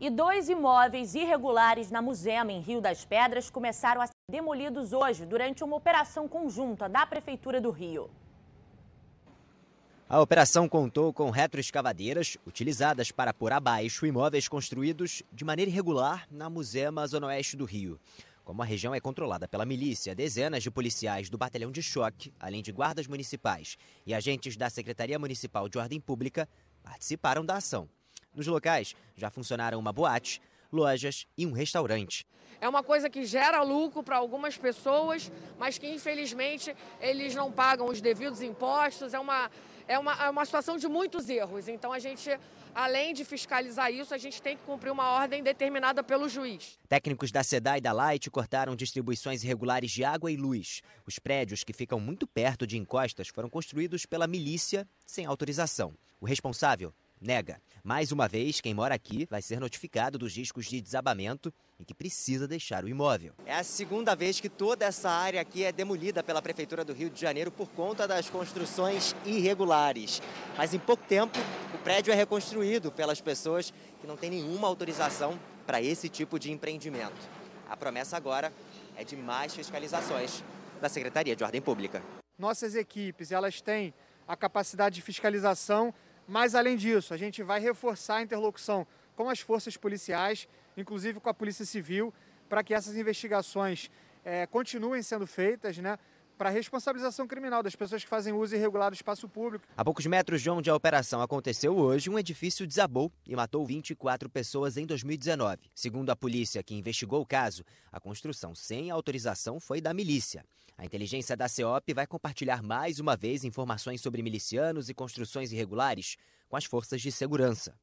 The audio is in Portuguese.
E dois imóveis irregulares na Musema, em Rio das Pedras, começaram a ser demolidos hoje durante uma operação conjunta da Prefeitura do Rio. A operação contou com retroescavadeiras utilizadas para pôr abaixo imóveis construídos de maneira irregular na Musema, Zona Oeste do Rio. Como a região é controlada pela milícia, dezenas de policiais do batalhão de choque, além de guardas municipais e agentes da Secretaria Municipal de Ordem Pública, participaram da ação. Nos locais já funcionaram uma boate, lojas e um restaurante. É uma coisa que gera lucro para algumas pessoas, mas que infelizmente eles não pagam os devidos impostos. É uma, é uma, é uma situação de muitos erros. Então a gente, além de fiscalizar isso, a gente tem que cumprir uma ordem determinada pelo juiz. Técnicos da SEDA e da Light cortaram distribuições irregulares de água e luz. Os prédios que ficam muito perto de encostas foram construídos pela milícia sem autorização. O responsável nega. Mais uma vez, quem mora aqui vai ser notificado dos riscos de desabamento e que precisa deixar o imóvel. É a segunda vez que toda essa área aqui é demolida pela Prefeitura do Rio de Janeiro por conta das construções irregulares. Mas em pouco tempo, o prédio é reconstruído pelas pessoas que não têm nenhuma autorização para esse tipo de empreendimento. A promessa agora é de mais fiscalizações da Secretaria de Ordem Pública. Nossas equipes, elas têm a capacidade de fiscalização mas, além disso, a gente vai reforçar a interlocução com as forças policiais, inclusive com a Polícia Civil, para que essas investigações é, continuem sendo feitas, né? para a responsabilização criminal das pessoas que fazem uso irregular do espaço público. A poucos metros de onde a operação aconteceu hoje, um edifício desabou e matou 24 pessoas em 2019. Segundo a polícia que investigou o caso, a construção sem autorização foi da milícia. A inteligência da CEOP vai compartilhar mais uma vez informações sobre milicianos e construções irregulares com as forças de segurança.